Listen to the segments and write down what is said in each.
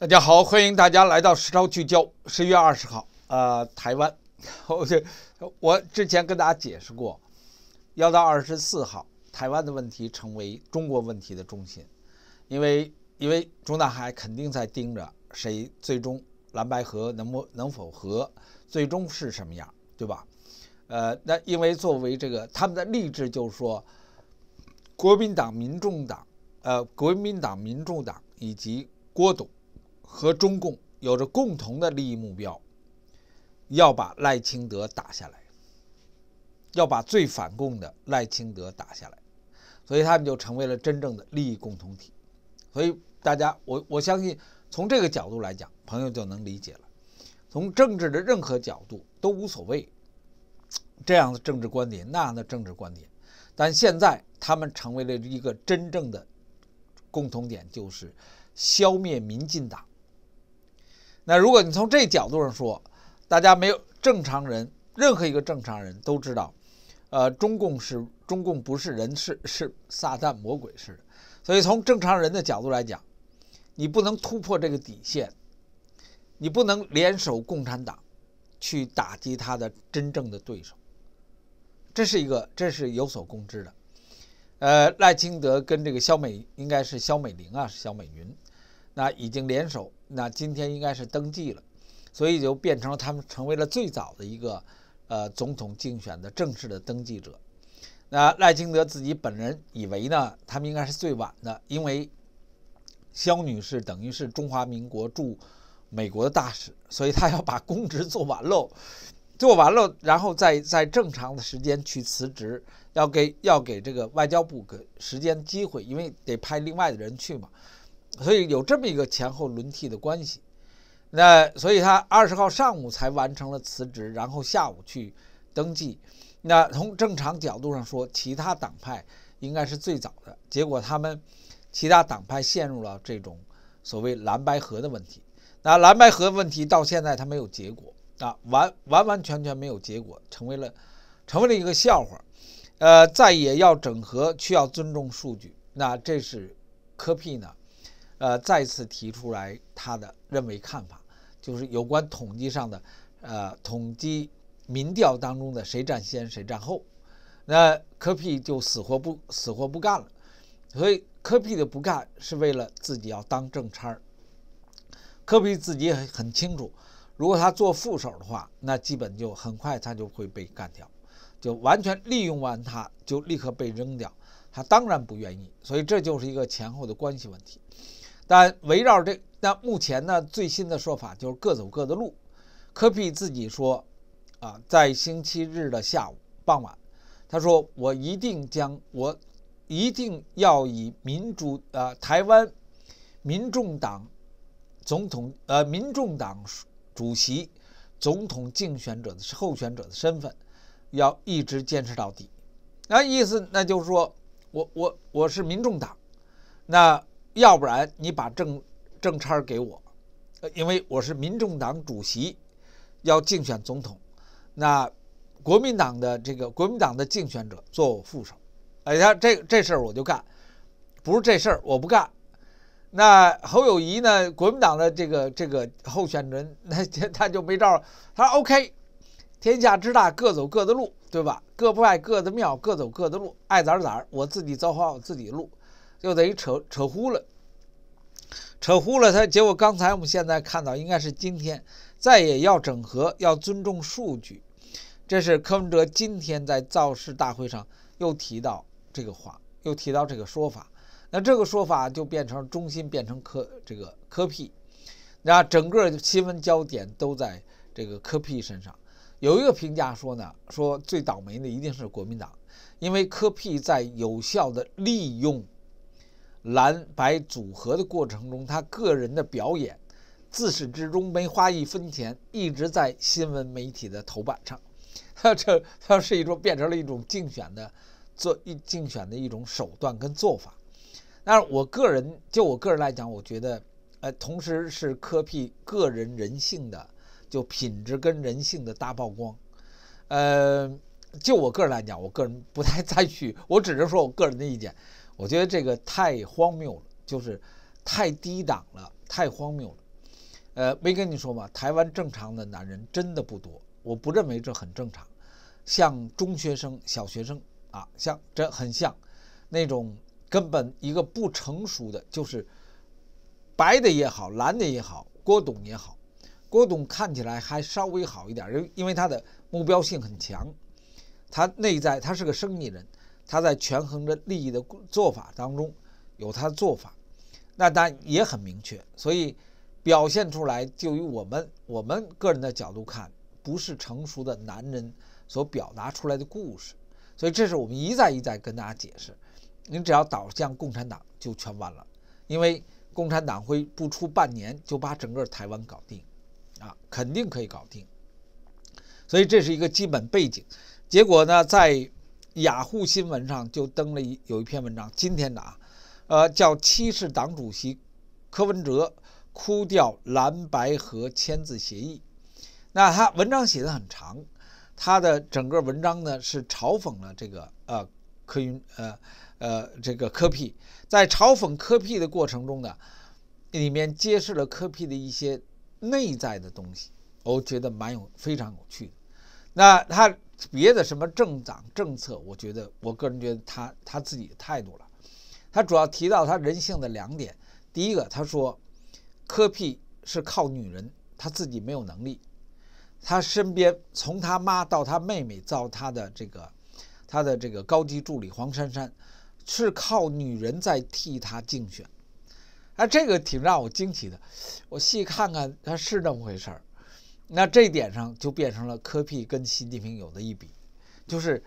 大家好，欢迎大家来到《时超聚焦》。十一月二十号，呃，台湾，我我之前跟大家解释过，要到二十四号，台湾的问题成为中国问题的中心，因为因为中南海肯定在盯着谁最终蓝白河能不能否和，最终是什么样，对吧？呃，那因为作为这个他们的励志就是说，国民党、民众党，呃，国民党、民众党以及郭董。和中共有着共同的利益目标，要把赖清德打下来，要把最反共的赖清德打下来，所以他们就成为了真正的利益共同体。所以大家，我我相信从这个角度来讲，朋友就能理解了。从政治的任何角度都无所谓这样的政治观点那样的政治观点，但现在他们成为了一个真正的共同点，就是消灭民进党。那如果你从这角度上说，大家没有正常人，任何一个正常人都知道，呃，中共是中共不是人是是撒旦魔鬼似的。所以从正常人的角度来讲，你不能突破这个底线，你不能联手共产党去打击他的真正的对手。这是一个，这是有所公知的。呃，赖清德跟这个肖美应该是肖美玲啊，是肖美云。那已经联手，那今天应该是登记了，所以就变成了他们成为了最早的一个，呃，总统竞选的正式的登记者。那赖清德自己本人以为呢，他们应该是最晚的，因为肖女士等于是中华民国驻美国的大使，所以他要把公职做完喽，做完了，然后再在正常的时间去辞职，要给要给这个外交部给时间机会，因为得派另外的人去嘛。所以有这么一个前后轮替的关系，那所以他二十号上午才完成了辞职，然后下午去登记。那从正常角度上说，其他党派应该是最早的。结果他们其他党派陷入了这种所谓蓝白河的问题。那蓝白河问题到现在他没有结果，啊，完完完全全没有结果，成为了成为了一个笑话。呃，再也要整合，需要尊重数据。那这是科辟呢？呃，再次提出来他的认为看法，就是有关统计上的，呃，统计民调当中的谁占先谁占后，那科比就死活不死活不干了。所以科比的不干是为了自己要当正差儿。科比自己也很清楚，如果他做副手的话，那基本就很快他就会被干掉，就完全利用完他就立刻被扔掉。他当然不愿意，所以这就是一个前后的关系问题。但围绕这那目前呢最新的说法就是各走各的路。科比自己说，啊，在星期日的下午傍晚，他说我一定将我一定要以民主呃台湾民众党总统呃民众党主席总统竞选者的候选者的身份，要一直坚持到底。那意思那就是说我我我是民众党，那。要不然你把政政差儿给我，呃，因为我是民众党主席，要竞选总统，那国民党的这个国民党的竞选者做我副手，哎，他这这事儿我就干，不是这事儿我不干。那侯友谊呢？国民党的这个这个候选人，那 他就没招儿，他说 OK，天下之大，各走各的路，对吧？各不爱各的庙，各走各的路，爱咋咋我自己走好我自己的路。就等于扯扯呼了，扯呼了。他结果刚才我们现在看到，应该是今天再也要整合，要尊重数据，这是柯文哲今天在造势大会上又提到这个话，又提到这个说法。那这个说法就变成中心，变成柯这个柯辟，那整个新闻焦点都在这个柯辟身上。有一个评价说呢，说最倒霉的一定是国民党，因为柯辟在有效的利用。蓝白组合的过程中，他个人的表演自始至终没花一分钱，一直在新闻媒体的头版上。他 这他是一种变成了一种竞选的做一竞选的一种手段跟做法。但是，我个人就我个人来讲，我觉得，呃，同时是科辟个人人性的就品质跟人性的大曝光。呃，就我个人来讲，我个人不太赞许，我只能说我个人的意见。我觉得这个太荒谬了，就是太低档了，太荒谬了。呃，没跟你说吗？台湾正常的男人真的不多，我不认为这很正常。像中学生、小学生啊，像这很像那种根本一个不成熟的就是白的也好，蓝的也好，郭董也好，郭董看起来还稍微好一点，因因为他的目标性很强，他内在他是个生意人。他在权衡着利益的做法当中，有他的做法，那当然也很明确，所以表现出来就与我们我们个人的角度看，不是成熟的男人所表达出来的故事，所以这是我们一再一再跟大家解释，你只要倒向共产党就全完了，因为共产党会不出半年就把整个台湾搞定，啊，肯定可以搞定，所以这是一个基本背景，结果呢，在。雅虎新闻上就登了一有一篇文章，今天的啊，呃，叫“七世党主席柯文哲哭掉蓝白河签字协议”。那他文章写得很长，他的整个文章呢是嘲讽了这个呃柯云呃呃这个柯屁，在嘲讽柯屁的过程中呢，里面揭示了柯屁的一些内在的东西，我觉得蛮有非常有趣的。那他。别的什么政党政策，我觉得我个人觉得他他自己的态度了。他主要提到他人性的两点，第一个他说，科辟是靠女人，他自己没有能力，他身边从他妈到他妹妹到他的这个他的这个高级助理黄珊珊，是靠女人在替他竞选，哎，这个挺让我惊奇的，我细看看他是那么回事儿。那这点上就变成了科辟跟习近平有的一比，就是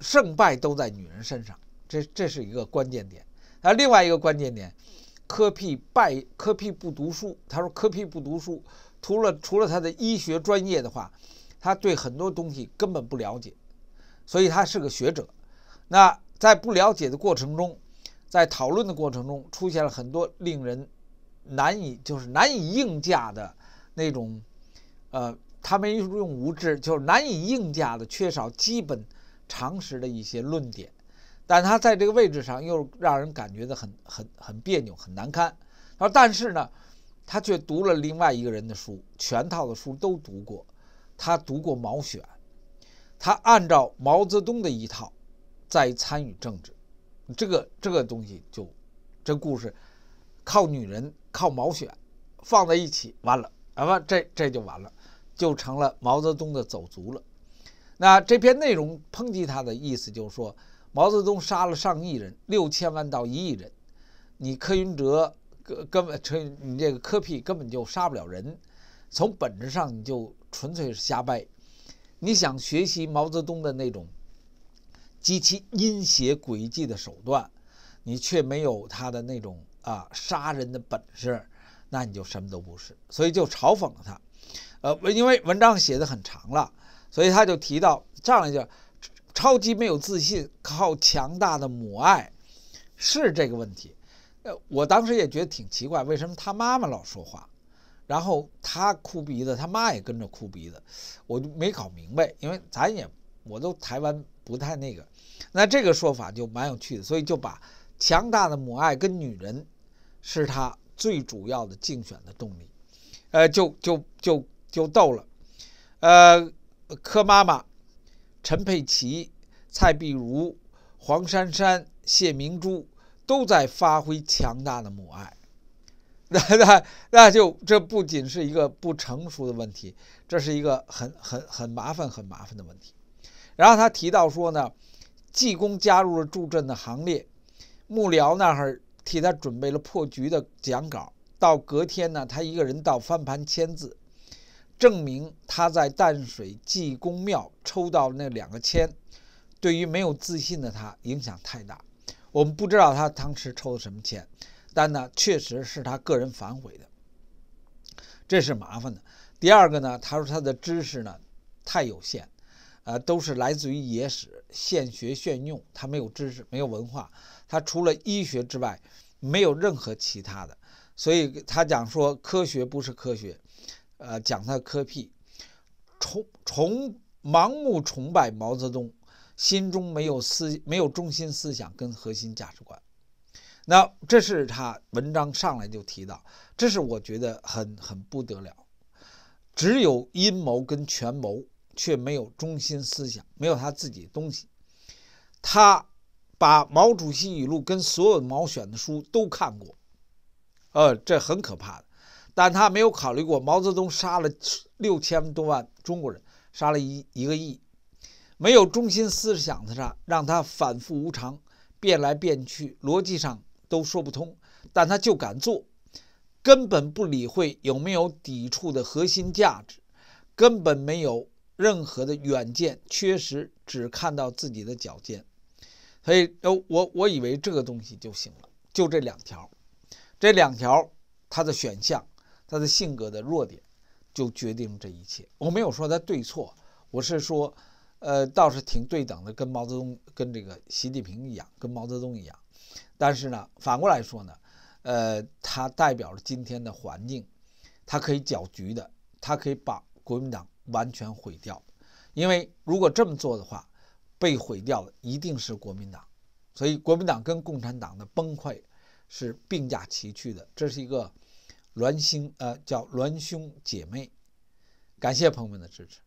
胜败都在女人身上，这这是一个关键点。那另外一个关键点，科辟败，科辟不读书。他说科辟不读书，除了除了他的医学专业的话，他对很多东西根本不了解，所以他是个学者。那在不了解的过程中，在讨论的过程中，出现了很多令人难以就是难以应价的那种。呃，他没用无知，就是难以应价的，缺少基本常识的一些论点。但他在这个位置上又让人感觉的很很很别扭，很难堪。而但是呢，他却读了另外一个人的书，全套的书都读过。他读过《毛选》，他按照毛泽东的一套在参与政治。这个这个东西就，这故事，靠女人靠《毛选》放在一起，完了，啊完这这就完了。就成了毛泽东的走卒了。那这篇内容抨击他的意思就是说，毛泽东杀了上亿人，六千万到一亿人，你柯云哲根根本陈你这个柯屁根本就杀不了人，从本质上你就纯粹是瞎掰。你想学习毛泽东的那种极其阴邪诡计的手段，你却没有他的那种啊杀人的本事，那你就什么都不是。所以就嘲讽了他。呃，因为文章写的很长了，所以他就提到这样一句：“超级没有自信，靠强大的母爱，是这个问题。”呃，我当时也觉得挺奇怪，为什么他妈妈老说话，然后他哭鼻子，他妈也跟着哭鼻子，我就没搞明白。因为咱也我都台湾不太那个，那这个说法就蛮有趣的，所以就把强大的母爱跟女人是他最主要的竞选的动力。呃，就就就就逗了，呃，柯妈妈、陈佩琪、蔡碧如、黄珊珊、谢明珠都在发挥强大的母爱，那那那就这不仅是一个不成熟的问题，这是一个很很很麻烦很麻烦的问题。然后他提到说呢，济公加入了助阵的行列，幕僚那儿替他准备了破局的讲稿。到隔天呢，他一个人到翻盘签字，证明他在淡水济公庙抽到那两个签，对于没有自信的他影响太大。我们不知道他当时抽的什么签，但呢，确实是他个人反悔的，这是麻烦的。第二个呢，他说他的知识呢太有限，呃，都是来自于野史，现学现用，他没有知识，没有文化，他除了医学之外，没有任何其他的。所以他讲说科学不是科学，呃，讲他科屁，崇崇盲目崇拜毛泽东，心中没有思没有中心思想跟核心价值观。那这是他文章上来就提到，这是我觉得很很不得了，只有阴谋跟权谋，却没有中心思想，没有他自己东西。他把毛主席语录跟所有毛选的书都看过。呃，这很可怕的，但他没有考虑过毛泽东杀了六千多万中国人，杀了一一个亿，没有中心思想的，啥让他反复无常，变来变去，逻辑上都说不通，但他就敢做，根本不理会有没有抵触的核心价值，根本没有任何的远见，确实只看到自己的脚尖，所以呃，我我以为这个东西就行了，就这两条。这两条，他的选项，他的性格的弱点，就决定这一切。我没有说他对错，我是说，呃，倒是挺对等的，跟毛泽东、跟这个习近平一样，跟毛泽东一样。但是呢，反过来说呢，呃，他代表了今天的环境，他可以搅局的，他可以把国民党完全毁掉。因为如果这么做的话，被毁掉的一定是国民党。所以，国民党跟共产党的崩溃。是并驾齐驱的，这是一个孪星，呃，叫孪兄姐妹。感谢朋友们的支持。